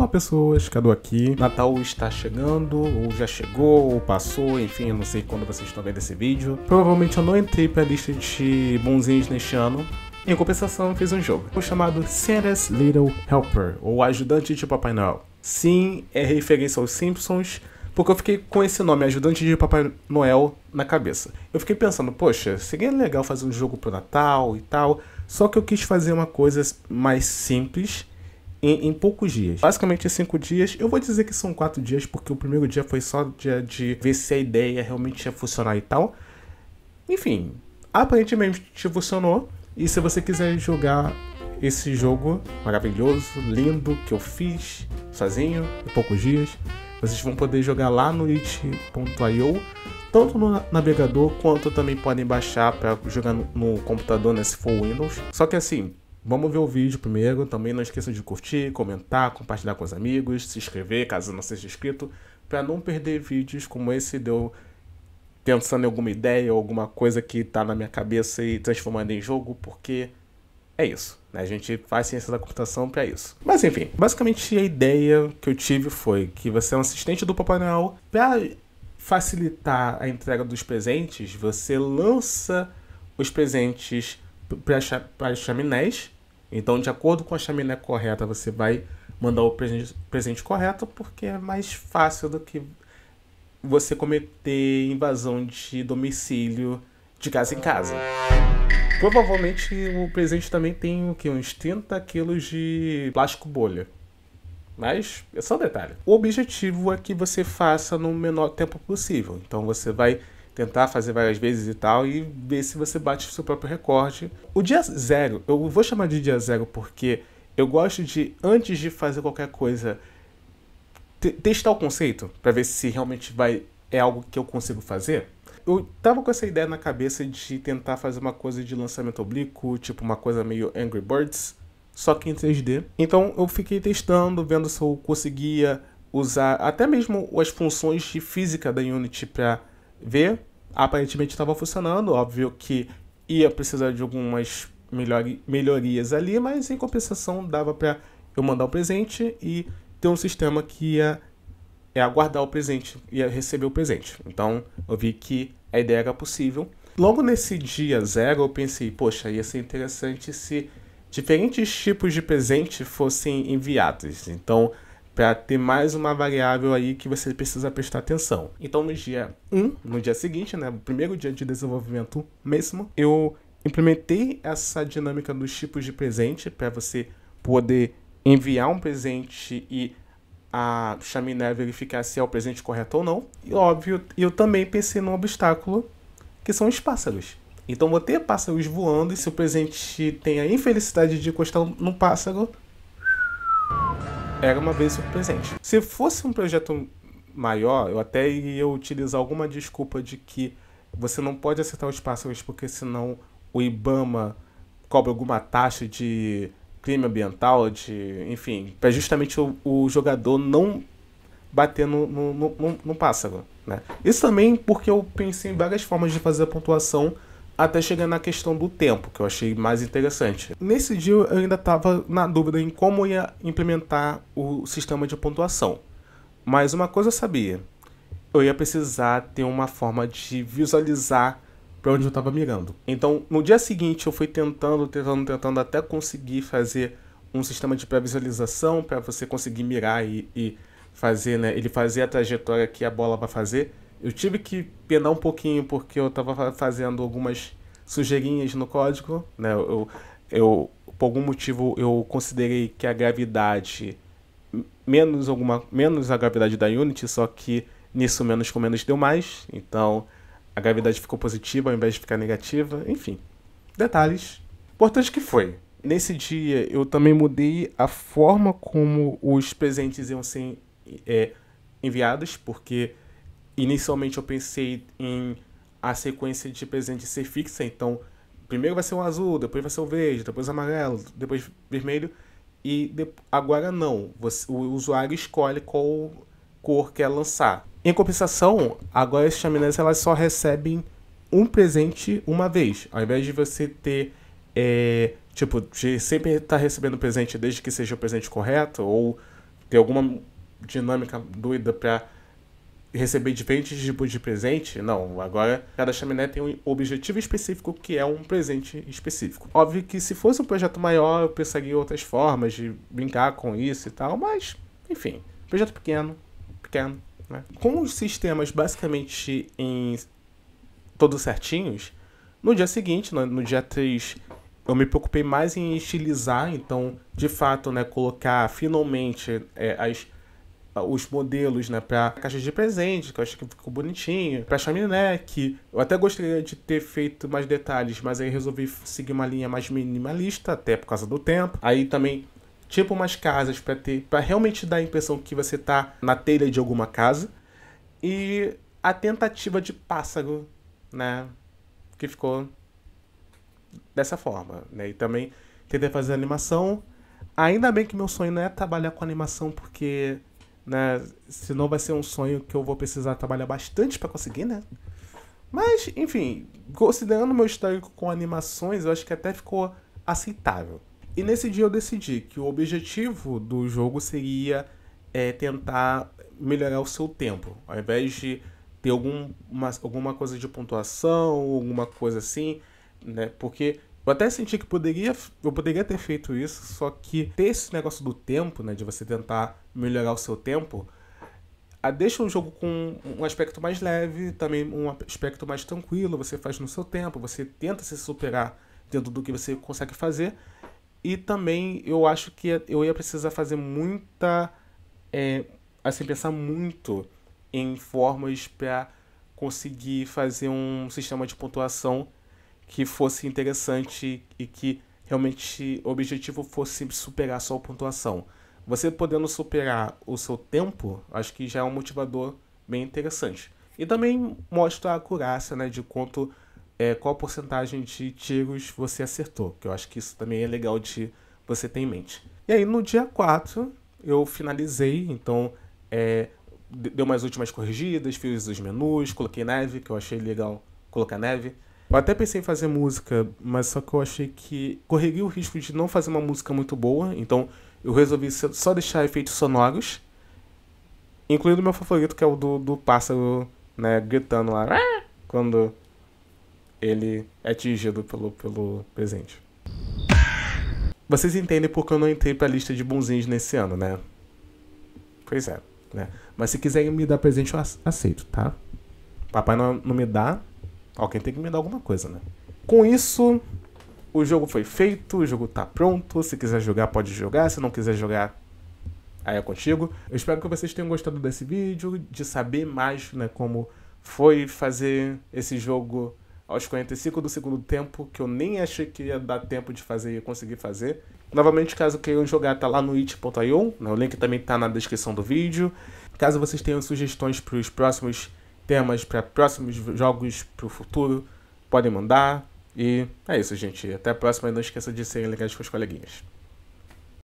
Olá pessoas, Cadu aqui. Natal está chegando, ou já chegou, ou passou, enfim, eu não sei quando vocês estão vendo esse vídeo. Provavelmente eu não entrei pra lista de bonzinhos neste ano, em compensação, fiz um jogo chamado Santa's Little Helper, ou Ajudante de Papai Noel. Sim, é referência aos Simpsons, porque eu fiquei com esse nome, Ajudante de Papai Noel, na cabeça. Eu fiquei pensando, poxa, seria legal fazer um jogo pro Natal e tal, só que eu quis fazer uma coisa mais simples em, em, poucos dias. Basicamente, cinco dias. Eu vou dizer que são quatro dias, porque o primeiro dia foi só dia de ver se a ideia realmente ia funcionar e tal. Enfim, aparentemente funcionou. E se você quiser jogar esse jogo maravilhoso, lindo, que eu fiz sozinho em poucos dias, vocês vão poder jogar lá no it.io, tanto no navegador quanto também podem baixar para jogar no, computador, né, se for Windows. Só que assim, Vamos ver o vídeo primeiro. Também não esqueça de curtir, comentar, compartilhar com os amigos, se inscrever caso não seja inscrito, para não perder vídeos como esse deu pensando em alguma ideia ou alguma coisa que está na minha cabeça e transformando em jogo, porque é isso. Né? A gente faz ciência da computação para isso. Mas enfim, basicamente a ideia que eu tive foi que você é um assistente do Papai Noel. Para facilitar a entrega dos presentes, você lança os presentes para as chaminés então, de acordo com a chaminé correta, você vai mandar o presente, presente correto, porque é mais fácil do que você cometer invasão de domicílio de casa em casa. Provavelmente o presente também tem o que? Uns 30 quilos de plástico bolha. Mas é só um detalhe. O objetivo é que você faça no menor tempo possível. Então você vai tentar fazer várias vezes e tal, e ver se você bate o seu próprio recorde. O dia zero, eu vou chamar de dia zero porque eu gosto de, antes de fazer qualquer coisa, testar o conceito para ver se realmente vai é algo que eu consigo fazer. Eu tava com essa ideia na cabeça de tentar fazer uma coisa de lançamento oblíquo, tipo uma coisa meio Angry Birds, só que em 3D. Então eu fiquei testando, vendo se eu conseguia usar até mesmo as funções de física da Unity para ver aparentemente estava funcionando. Óbvio que ia precisar de algumas melhorias ali, mas em compensação dava para eu mandar o um presente e ter um sistema que ia é aguardar o presente, ia receber o presente. Então eu vi que a ideia era possível. Logo nesse dia zero, eu pensei, poxa, ia ser interessante se diferentes tipos de presente fossem enviados. Então, para ter mais uma variável aí que você precisa prestar atenção. Então, no dia 1, no dia seguinte, né, o primeiro dia de desenvolvimento mesmo, eu implementei essa dinâmica dos tipos de presente para você poder enviar um presente e a chaminé verificar se é o presente correto ou não. E óbvio, eu também pensei num obstáculo que são os pássaros. Então vou ter pássaros voando e se o presente tem a infelicidade de encostar num pássaro, era uma vez o presente. Se fosse um projeto maior, eu até ia utilizar alguma desculpa de que você não pode acertar os pássaros porque senão o IBAMA cobra alguma taxa de crime ambiental, de enfim, para justamente o, o, jogador não bater no, no, no, no, pássaro. Né? Isso também porque eu pensei em várias formas de fazer a pontuação até chegar na questão do tempo, que eu achei mais interessante. Nesse dia eu ainda estava na dúvida em como ia implementar o sistema de pontuação, mas uma coisa eu sabia: eu ia precisar ter uma forma de visualizar para onde eu estava mirando. Então, no dia seguinte, eu fui tentando, tentando, tentando até conseguir fazer um sistema de pré-visualização para você conseguir mirar e, e fazer, né? Ele fazer a trajetória que a bola vai fazer. Eu tive que penar um pouquinho porque eu estava fazendo algumas sujeirinhas no código, né? Eu, eu, por algum motivo, eu considerei que a gravidade menos alguma menos a gravidade da Unity, só que nisso menos com menos deu mais, então a gravidade ficou positiva ao invés de ficar negativa, enfim. Detalhes. Importante que foi. Nesse dia eu também mudei a forma como os presentes iam ser é, enviados, porque Inicialmente eu pensei em a sequência de presente ser fixa, então primeiro vai ser um azul, depois vai ser o um verde, depois amarelo, depois vermelho. E de... agora não, Você, o usuário escolhe qual cor quer lançar. Em compensação, agora as chaminés elas só recebem um presente uma vez. Ao invés de você ter, é, tipo, de sempre estar tá recebendo presente desde que seja o presente correto, ou ter alguma dinâmica doida para receber diferentes tipos de presente. Não, agora cada chaminé tem um objetivo específico que é um presente específico. Óbvio que se fosse um projeto maior, eu pensaria em outras formas de brincar com isso e tal, mas, enfim, projeto pequeno, pequeno. Né? Com os sistemas basicamente em todos certinhos, no dia seguinte, no, dia 3, eu me preocupei mais em estilizar, então, de fato, né, colocar finalmente é, as os modelos, né, pra caixa de presente, que eu acho que ficou bonitinho, pra chaminé, que eu até gostaria de ter feito mais detalhes, mas aí resolvi seguir uma linha mais minimalista, até por causa do tempo. Aí também tipo umas casas para ter, para realmente dar a impressão que você tá na telha de alguma casa. E a tentativa de pássaro, né, que ficou dessa forma, né? E também tentei fazer animação. Ainda bem que meu sonho não é trabalhar com animação porque né? Senão vai ser um sonho que eu vou precisar trabalhar bastante para conseguir, né? Mas, enfim, considerando meu histórico com animações, eu acho que até ficou aceitável. E nesse dia eu decidi que o objetivo do jogo seria é, tentar melhorar o seu tempo, ao invés de ter algum, uma, alguma coisa de pontuação, alguma coisa assim, né? Porque eu até senti que poderia, eu poderia ter feito isso, só que ter esse negócio do tempo, né, de você tentar melhorar o seu tempo, a deixa o jogo com um aspecto mais leve, também um aspecto mais tranquilo, você faz no seu tempo, você tenta se superar dentro do que você consegue fazer. E também eu acho que eu ia precisar fazer muita. É, assim, pensar muito em formas para conseguir fazer um sistema de pontuação que fosse interessante e que realmente o objetivo fosse superar só a pontuação. Você podendo superar o seu tempo, acho que já é um motivador bem interessante. E também mostra a acurácia, né, de quanto é, qual porcentagem de tiros você acertou, que eu acho que isso também é legal de você ter em mente. E aí no dia 4 eu finalizei, então é, deu umas últimas corrigidas, fiz os menus, coloquei neve, que eu achei legal colocar neve. Eu até pensei em fazer música, mas só que eu achei que correria o risco de não fazer uma música muito boa, então eu resolvi só deixar efeitos sonoros, incluindo meu favorito, que é o do, do pássaro, né, gritando lá, ah", quando ele é atingido pelo, pelo presente. Vocês entendem porque eu não entrei pra lista de bonzinhos nesse ano, né? Pois é, né? Mas se quiserem me dar presente, eu aceito, tá? Papai não, não me dá, Alguém tem que me dar alguma coisa, né? Com isso, o jogo foi feito, o jogo tá pronto. Se quiser jogar, pode jogar. Se não quiser jogar, aí é contigo. Eu espero que vocês tenham gostado desse vídeo, de saber mais né, como foi fazer esse jogo aos 45 do segundo tempo, que eu nem achei que ia dar tempo de fazer e conseguir fazer. Novamente, caso queiram jogar, tá lá no it.io, né? o link também tá na descrição do vídeo. Caso vocês tenham sugestões para os próximos temas para próximos jogos para o futuro, podem mandar. E é isso, gente. Até a próxima e não esqueça de serem legais com os coleguinhas.